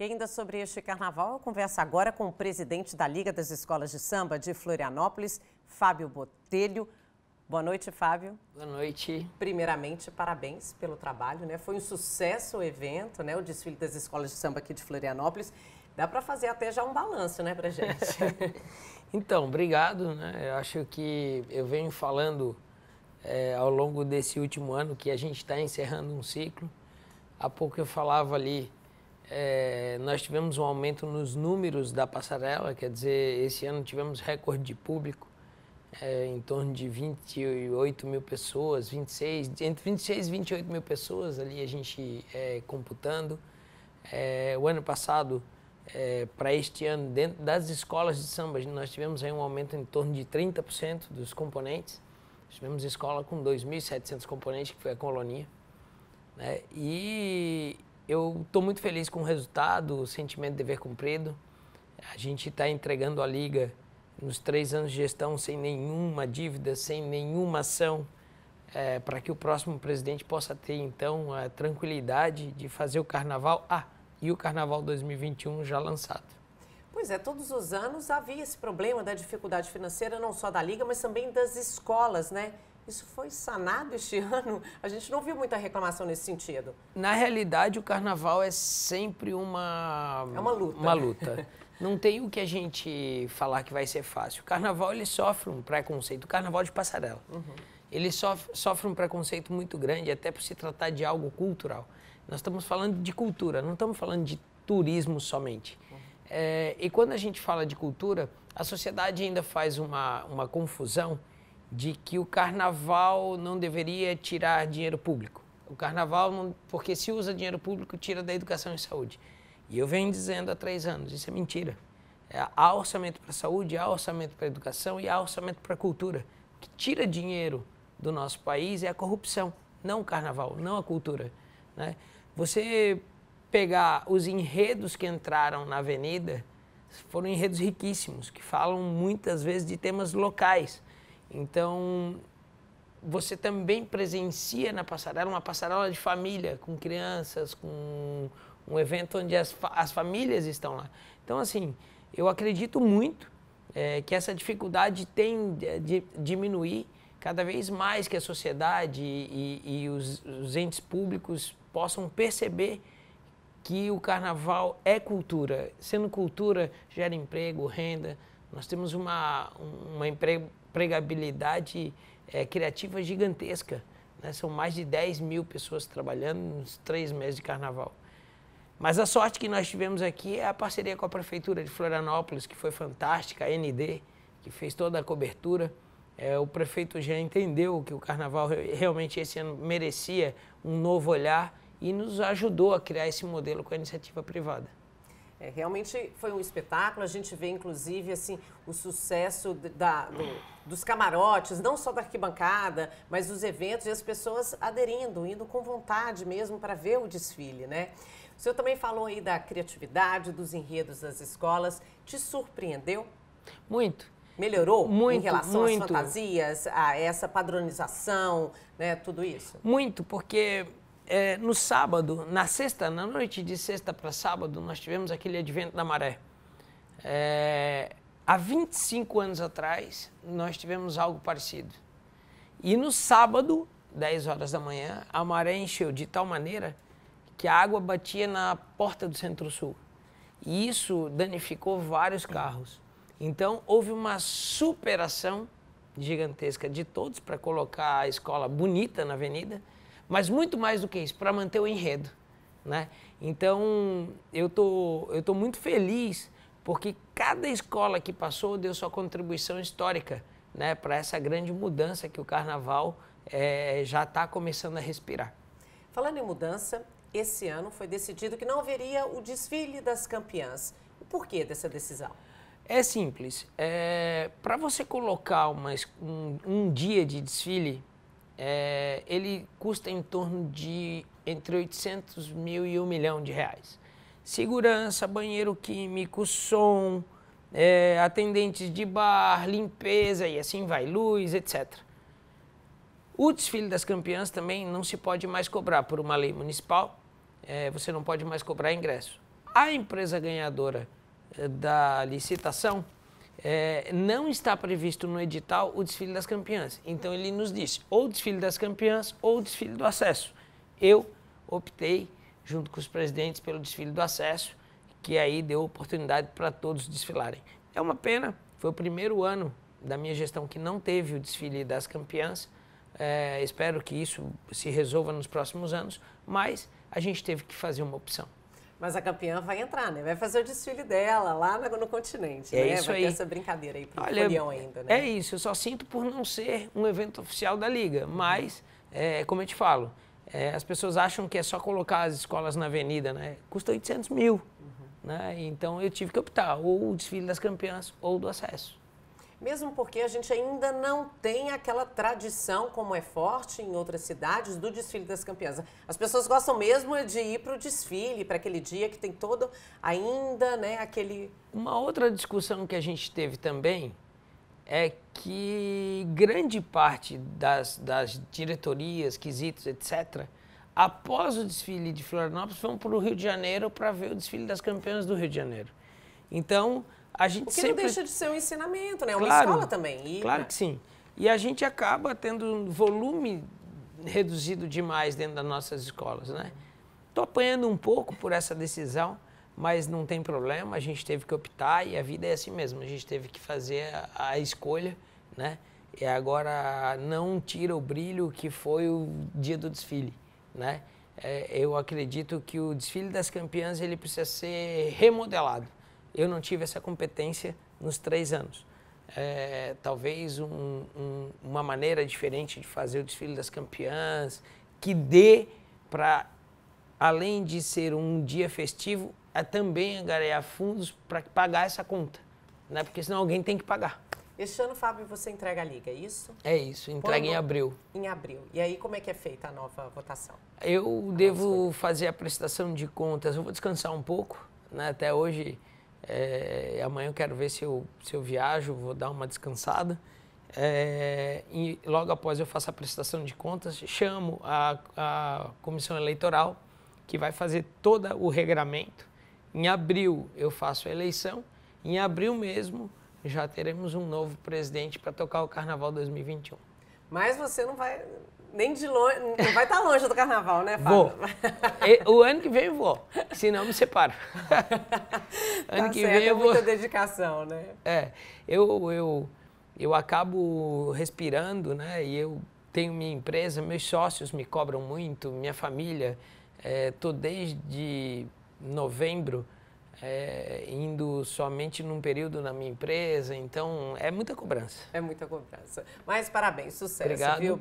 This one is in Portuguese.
E ainda sobre este carnaval, eu converso agora com o presidente da Liga das Escolas de Samba de Florianópolis, Fábio Botelho. Boa noite, Fábio. Boa noite. Primeiramente, parabéns pelo trabalho, né? Foi um sucesso o evento, né? O desfile das escolas de samba aqui de Florianópolis. Dá para fazer até já um balanço, né, para gente? então, obrigado, né? Eu acho que eu venho falando é, ao longo desse último ano que a gente está encerrando um ciclo. Há pouco eu falava ali é, nós tivemos um aumento nos números da passarela, quer dizer, esse ano tivemos recorde de público, é, em torno de 28 mil pessoas, 26, entre 26 e 28 mil pessoas ali a gente é, computando. É, o ano passado, é, para este ano, dentro das escolas de samba, nós tivemos aí um aumento em torno de 30% dos componentes. Tivemos escola com 2.700 componentes, que foi a colonia. Né? E, eu estou muito feliz com o resultado, o sentimento de dever cumprido. A gente está entregando a liga nos três anos de gestão sem nenhuma dívida, sem nenhuma ação, é, para que o próximo presidente possa ter então a tranquilidade de fazer o carnaval. Ah, e o carnaval 2021 já lançado. Pois é, todos os anos havia esse problema da dificuldade financeira, não só da Liga, mas também das escolas, né? Isso foi sanado este ano? A gente não viu muita reclamação nesse sentido. Na realidade, o carnaval é sempre uma. É uma luta. Uma luta. não tem o que a gente falar que vai ser fácil. O carnaval ele sofre um preconceito, o carnaval de passarela. Uhum. Ele sofre, sofre um preconceito muito grande, até por se tratar de algo cultural. Nós estamos falando de cultura, não estamos falando de turismo somente. Uhum. É, e quando a gente fala de cultura, a sociedade ainda faz uma, uma confusão de que o carnaval não deveria tirar dinheiro público. O carnaval, não, porque se usa dinheiro público, tira da educação e saúde. E eu venho dizendo há três anos, isso é mentira. É, há orçamento para saúde, há orçamento para educação e há orçamento para cultura. O que tira dinheiro do nosso país é a corrupção, não o carnaval, não a cultura. Né? Você pegar os enredos que entraram na avenida, foram enredos riquíssimos, que falam muitas vezes de temas locais então, você também presencia na passarela uma passarela de família, com crianças, com um evento onde as, fa as famílias estão lá. Então, assim, eu acredito muito é, que essa dificuldade tem de diminuir cada vez mais que a sociedade e, e, os, os entes públicos possam perceber que o carnaval é cultura. Sendo cultura, gera emprego, renda. Nós temos uma, uma, pregabilidade é, criativa gigantesca. Né? São mais de 10 mil pessoas trabalhando nos três meses de carnaval. Mas a sorte que nós tivemos aqui é a parceria com a Prefeitura de Florianópolis, que foi fantástica, a ND, que fez toda a cobertura. É, o prefeito já entendeu que o carnaval realmente esse ano merecia um novo olhar e nos ajudou a criar esse modelo com a iniciativa privada. É, realmente foi um espetáculo. A gente vê, inclusive, assim, o sucesso da, do, dos camarotes, não só da arquibancada, mas dos eventos e as pessoas aderindo, indo com vontade mesmo para ver o desfile, né? O senhor também falou aí da criatividade, dos enredos das escolas. Te surpreendeu? Muito. Melhorou muito, em relação muito. às fantasias, a essa padronização, né, tudo isso? Muito, porque é, no sábado, na sexta, na noite de sexta para sábado, nós tivemos aquele advento da maré. É, há 25 anos atrás, nós tivemos algo parecido. E no sábado, 10 horas da manhã, a maré encheu de tal maneira que a água batia na porta do Centro-Sul. E isso danificou vários carros. Então, houve uma superação gigantesca de todos para colocar a escola bonita na avenida mas muito mais do que isso, para manter o enredo, né? Então, eu tô, eu tô muito feliz porque cada escola que passou deu sua contribuição histórica, né, para essa grande mudança que o carnaval é, já está começando a respirar. Falando em mudança, esse ano foi decidido que não haveria o desfile das campeãs. O porquê dessa decisão? É simples. É, Para você colocar uma, um, um, dia de desfile é, ele custa em torno de entre 800 mil e 1 milhão de reais. Segurança, banheiro químico, som, é, atendentes de bar, limpeza e assim vai, luz, etc. O desfile das campeãs também não se pode mais cobrar por uma lei municipal, é, você não pode mais cobrar ingresso. A empresa ganhadora é, da licitação é, não está previsto no edital o desfile das campeãs. Então ele nos disse ou o desfile das campeãs ou o desfile do acesso. Eu optei, junto com os presidentes, pelo desfile do acesso, que aí deu oportunidade para todos desfilarem. É uma pena, foi o primeiro ano da minha gestão que não teve o desfile das campeãs. É, espero que isso se resolva nos próximos anos, mas a gente teve que fazer uma opção. Mas a campeã vai entrar, né? Vai fazer o desfile dela lá no, continente, é né? Isso vai aí. ter essa brincadeira aí pro Olha, ainda, né? É isso, eu só sinto por não ser um evento oficial da Liga, mas, é, como eu te falo, é, as pessoas acham que é só colocar as escolas na avenida, né? Custa 800 mil, uhum. né? Então eu tive que optar ou o desfile das campeãs ou do acesso mesmo porque a gente ainda não tem aquela tradição como é forte em outras cidades do desfile das campeãs. As pessoas gostam mesmo de ir para o desfile, para aquele dia que tem todo ainda, né, aquele Uma outra discussão que a gente teve também é que grande parte das, das diretorias, quesitos, etc., após o desfile de Florianópolis, vão para o Rio de Janeiro para ver o desfile das campeãs do Rio de Janeiro. Então, a gente sempre que sempre... não deixa de ser um ensinamento, né? É uma claro, escola também. E... Claro que sim. E a gente acaba tendo um volume reduzido demais dentro das nossas escolas, né? Estou apanhando um pouco por essa decisão, mas não tem problema, a gente teve que optar e a vida é assim mesmo, a gente teve que fazer a, a escolha, né? E agora não tira o brilho que foi o dia do desfile, né? É, eu acredito que o desfile das campeãs ele precisa ser remodelado. Eu não tive essa competência nos três anos. É, talvez um, um, uma maneira diferente de fazer o desfile das campeãs, que dê para, além de ser um dia festivo, é também angariar fundos para pagar essa conta, né? porque senão alguém tem que pagar. Este ano, Fábio, você entrega a liga, é isso? É isso, entrega Quando? em abril. Em abril. E aí, como é que é feita a nova votação? Eu a devo fazer a prestação de contas, eu vou descansar um pouco, né? até hoje é, amanhã eu quero ver se eu, se eu viajo, vou dar uma descansada. É, e logo após eu faço a prestação de contas, chamo a, a comissão eleitoral, que vai fazer todo o regramento. Em abril eu faço a eleição, em abril mesmo já teremos um novo presidente para tocar o Carnaval 2021. Mas você não vai nem de longe, não vai estar longe do carnaval, né, Fábio? Vou. o ano que vem eu vou, senão me separo. ano tá que certo, vem é eu vou. muita dedicação, né? É, eu, eu, eu acabo respirando, né? E eu tenho minha empresa, meus sócios me cobram muito, minha família. Estou é, desde novembro é, indo somente num período na minha empresa, então é muita cobrança. É muita cobrança. Mas parabéns, sucesso, Obrigado. viu?